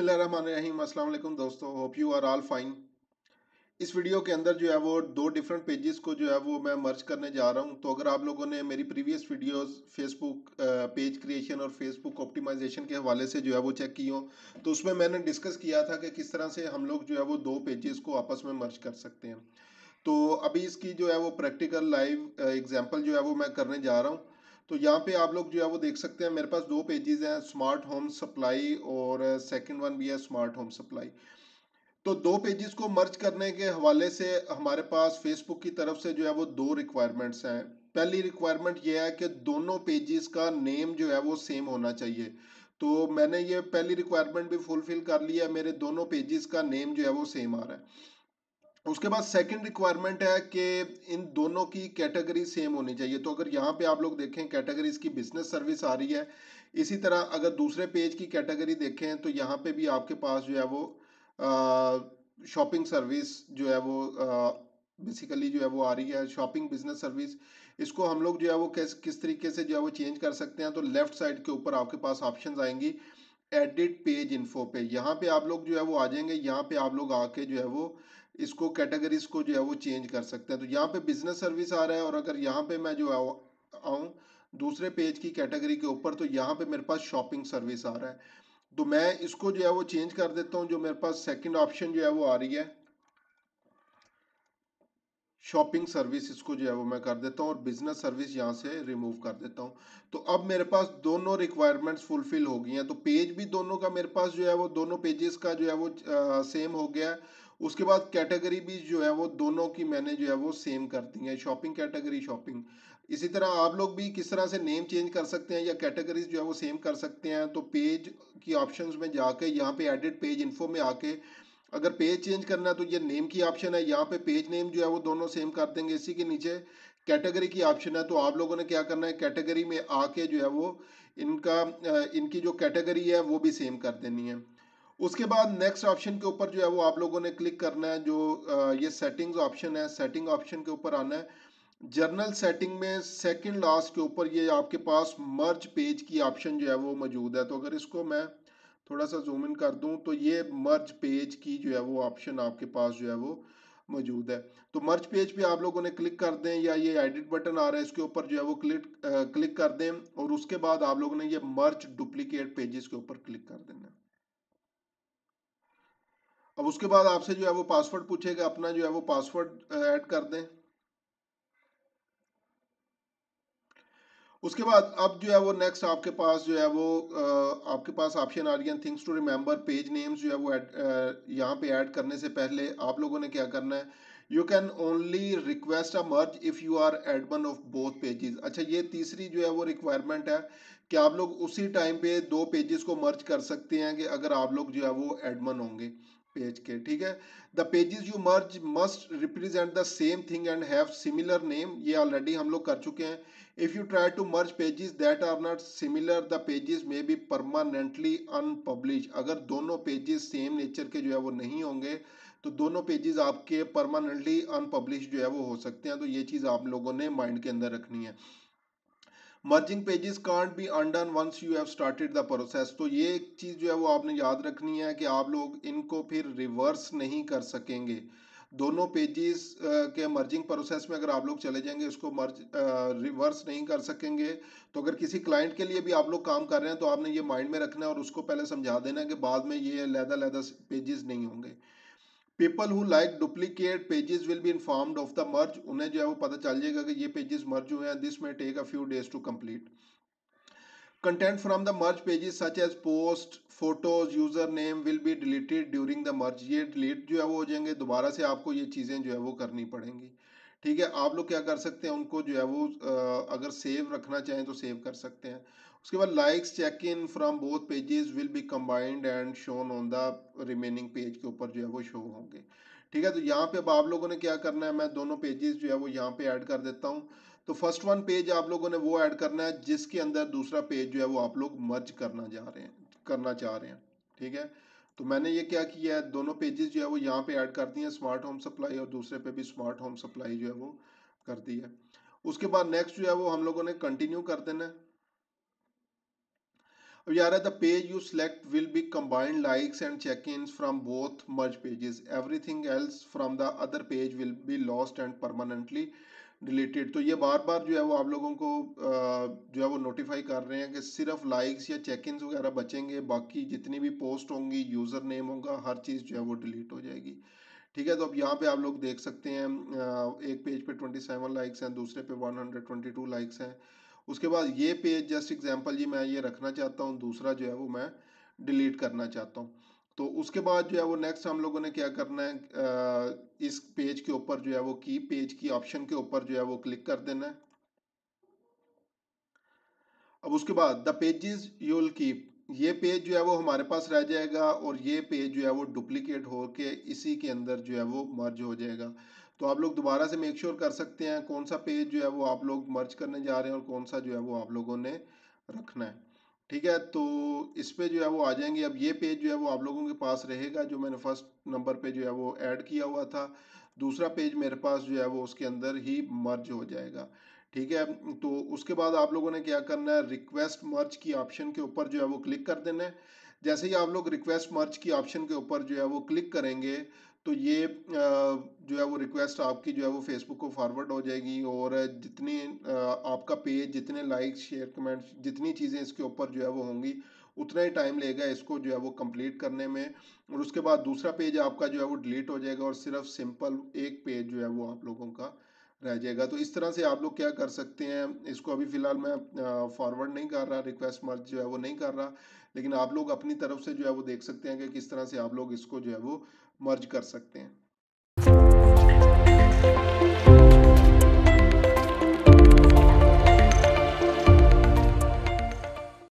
अस्सलाम वालेकुम दोस्तों hope you are all fine इस वीडियो के अंदर जो है वो दो डिफरेंट पेजेस को जो है वो मैं मर्ज करने जा रहा हूँ तो अगर आप लोगों ने मेरी previous videos Facebook page creation और फेसबुक ऑप्टिमाइजेशन के हवाले से जो है वो चेक की हो तो उसमें मैंने डिस्कस किया था कि किस तरह से हम लोग जो है वो दो पेजेस को आपस में मर्ज कर सकते हैं तो अभी इसकी जो है वो प्रैक्टिकल लाइव एग्जाम्पल जो है वो मैं करने जा रहा हूँ तो यहाँ पे आप लोग जो है वो देख सकते हैं मेरे पास दो पेजेस हैं स्मार्ट होम सप्लाई और सेकंड वन भी है स्मार्ट होम सप्लाई तो दो पेजेस को मर्ज करने के हवाले से हमारे पास फेसबुक की तरफ से जो है वो दो रिक्वायरमेंट्स हैं पहली रिक्वायरमेंट ये है कि दोनों पेजेस का नेम जो है वो सेम होना चाहिए तो मैंने ये पहली रिक्वायरमेंट भी फुलफिल कर लिया मेरे दोनों पेजेस का नेम जो है वो सेम आ रहा है उसके बाद सेकंड रिक्वायरमेंट है कि इन दोनों की कैटेगरी सेम होनी चाहिए तो अगर यहाँ पे आप लोग देखें कैटेगरीज की बिजनेस सर्विस आ रही है इसी तरह अगर दूसरे पेज की कैटेगरी देखें तो यहाँ पे भी आपके पास जो है वो शॉपिंग सर्विस जो है वो बेसिकली जो है वो आ रही है शॉपिंग बिजनेस सर्विस इसको हम लोग जो है वो किस किस तरीके से जो है वो चेंज कर सकते हैं तो लेफ्ट साइड के ऊपर आपके पास ऑप्शन आएंगी एडिट पेज इन्फो पे यहाँ पे आप लोग जो है वो आ जाएंगे यहाँ पे आप लोग आके जो है वो इसको कैटेगरीज को जो है वो चेंज कर सकते हैं तो यहाँ पे बिजनेस सर्विस आ रहा है और अगर यहाँ पे मैं जो आऊँ दूसरे पेज की कैटेगरी के ऊपर तो यहाँ पे मेरे पास शॉपिंग सर्विस आ रहा है तो मैं इसको जो है वो चेंज कर देता हूँ जो मेरे पास सेकेंड ऑप्शन जो है वो आ रही है शॉपिंग सर्विस इसको जो है वो मैं कर देता हूँ और बिजनेस सर्विस यहाँ से रिमूव कर देता हूँ तो अब मेरे पास दोनों रिक्वायरमेंट्स फुलफिल हो गई हैं तो पेज भी दोनों का मेरे पास जो है वो दोनों पेजेस का जो है वो आ, सेम हो गया है उसके बाद कैटेगरी भी जो है वो दोनों की मैंने जो है वो सेम कर दी है शॉपिंग कैटेगरी शॉपिंग इसी तरह आप लोग भी किस तरह से नेम चेंज कर सकते हैं या कैटेगरीज जो है वो सेम कर सकते हैं तो पेज की ऑप्शंस में जाके यहाँ पे एडिट पेज इन्फो में आके अगर पेज चेंज करना है तो ये नेम की ऑप्शन है यहाँ पे पेज नेम जो है वो दोनों सेम कर देंगे इसी के नीचे कैटेगरी की ऑप्शन है तो आप लोगों ने क्या करना है कैटेगरी में आके जो है वो इनका इनकी जो कैटेगरी है वो भी सेम कर देनी है उसके बाद नेक्स्ट ऑप्शन के ऊपर जो है वो आप लोगों ने क्लिक करना है जो ये सेटिंग्स ऑप्शन है सेटिंग ऑप्शन के ऊपर आना है जर्नल सेटिंग में सेकंड लास्ट के ऊपर ये आपके पास मर्ज पेज की ऑप्शन जो है वो मौजूद है तो अगर इसको मैं थोड़ा सा जूम इन कर दूं तो ये मर्ज पेज की जो है वो ऑप्शन आपके पास जो है वो मौजूद है तो मर्ज पेज पे आप लोगों ने क्लिक कर दें या ये एडिट बटन आ रहा है इसके ऊपर जो है वो क्लिक क्लिक कर दें और उसके बाद आप लोगों ने ये मर्ज डुप्लीकेट पेजेस के ऊपर क्लिक कर दें अब उसके बाद आपसे जो है वो पासवर्ड पूछेगा अपना जो है वो पासवर्ड ऐड कर दें उसके बाद अब जो है वो नेक्स्ट आपके पास जो है वो आपके पास ऑप्शन आ रही है things to remember page names जो है वो यहाँ पे ऐड करने से पहले आप लोगों ने क्या करना है you can only request a merge if you are admin of both pages अच्छा ये तीसरी जो है वो रिक्वायरमेंट है कि आप लोग उसी टाइम पे दो पेजेस को मर्ज कर सकते हैं कि अगर आप लोग जो है वो एडमन होंगे पेज के ठीक है the pages you merge must represent the same thing and have similar name ये ऑलरेडी हम लोग कर चुके हैं if you try to merge pages that are not similar the pages may be permanently unpublish अगर दोनों पेजेस सेम नेचर के जो है वो नहीं होंगे तो दोनों पेजेस आपके परमानेंटली अनपब्लिश जो है वो हो सकते हैं तो ये चीज़ आप लोगों ने माइंड के अंदर रखनी है merging pages can't be undone once you have started the process तो ये एक चीज़ जो है वो आपने याद रखनी है कि आप लोग इनको फिर रिवर्स नहीं कर सकेंगे दोनों पेजेस के मर्जिंग प्रोसेस में अगर आप लोग चले जाएंगे उसको मर्ज रिवर्स नहीं कर सकेंगे तो अगर किसी क्लाइंट के लिए भी आप लोग काम कर रहे हैं तो आपने ये माइंड में रखना है और उसको पहले समझा देना है कि बाद में ये लैदा लैदा पेजेस नहीं होंगे people who like duplicate pages will be informed of the merge उन्हें जो है वो पता चल जाएगा कि ये पेजेस मर्ज हुए हैं this may take a few days to complete content from the merge pages such as post photos user name will be deleted during the merge ये डिलीट जो है वो हो जाएंगे दोबारा से आपको ये चीज़ें जो है वो करनी पड़ेंगी ठीक है आप लोग क्या कर सकते हैं उनको जो है वो अगर सेव रखना चाहें तो सेव कर सकते हैं उसके बाद likes check in from both pages will be combined and shown on the remaining page के ऊपर जो है वो शो होंगे ठीक है तो यहाँ पे अब आप लोगों ने क्या करना है मैं दोनों पेजेस जो है वो यहाँ पे ऐड कर देता हूँ तो फर्स्ट वन पेज आप लोगों ने वो ऐड करना है जिसके अंदर दूसरा पेज जो है वो आप लोग मर्ज करना जा रहे हैं करना चाह रहे हैं ठीक है तो मैंने ये क्या किया है दोनों पेजेस जो है वो यहाँ पे ऐड कर दिए हैं स्मार्ट होम सप्लाई और दूसरे पे भी स्मार्ट होम सप्लाई जो है वो कर दी है उसके बाद नेक्स्ट जो है वो हम लोगों ने कंटिन्यू कर देना है Pujara, the page you select will be combined likes and check-ins from both merge pages. Everything else from the other page will be lost and permanently deleted तो ये बार बार जो है वो आप लोगों को जो है वो नोटिफाई कर रहे हैं कि सिर्फ लाइक्स या चेक इन्स वगैरह बचेंगे बाकी जितनी भी पोस्ट होंगी यूज़र नेम होगा हर चीज़ जो है वो डिलीट हो जाएगी ठीक है तो अब यहाँ पे आप लोग देख सकते हैं एक पेज पे 27 लाइक्स हैं दूसरे पे 122 लाइक्स हैं उसके बाद ये पेज जस्ट एग्जांपल जी मैं ये रखना चाहता हूँ दूसरा जो है वो मैं डिलीट करना चाहता हूँ तो उसके बाद जो है वो नेक्स्ट हम लोगों ने क्या करना है इस पेज के ऊपर जो है वो की पेज की ऑप्शन के ऊपर जो है वो क्लिक कर देना है अब उसके बाद the pages you will keep ये पेज जो है वो हमारे पास रह जाएगा और ये पेज जो है वो डुप्लीकेट होके इसी के अंदर जो है वो मर्ज हो जाएगा तो आप लोग दोबारा से मेक श्योर कर सकते हैं कौन सा पेज जो है वो आप लोग मर्ज करने जा रहे हैं और कौन सा जो है वो आप लोगों ने रखना है ठीक है तो इस पे जो है वो आ जाएंगे अब ये पेज जो है वो आप लोगों के पास रहेगा जो मैंने फर्स्ट नंबर पे जो है वो ऐड किया हुआ था दूसरा पेज मेरे पास जो है वो उसके अंदर ही मर्ज हो जाएगा ठीक है तो उसके बाद आप लोगों ने क्या करना है रिक्वेस्ट मर्ज की ऑप्शन के ऊपर जो है वो क्लिक कर देना है जैसे ही आप लोग रिक्वेस्ट मर्ज की ऑप्शन के ऊपर जो है वो क्लिक करेंगे तो ये जो है वो रिक्वेस्ट आपकी जो है वो फेसबुक को फॉरवर्ड हो जाएगी और जितनी आपका पेज जितने लाइक शेयर कमेंट्स जितनी चीज़ें इसके ऊपर जो है वो होंगी उतना ही टाइम लेगा इसको जो है वो कंप्लीट करने में और उसके बाद दूसरा पेज आपका जो है वो डिलीट हो जाएगा और सिर्फ सिंपल एक पेज जो है वो आप लोगों का रह जाएगा तो इस तरह से आप लोग क्या कर सकते हैं इसको अभी फ़िलहाल मैं फॉरवर्ड नहीं कर रहा रिक्वेस्ट मर्ज जो है वो नहीं कर रहा लेकिन आप लोग अपनी तरफ से जो है वो देख सकते हैं कि किस तरह से आप लोग इसको जो है वो मर्ज कर सकते हैं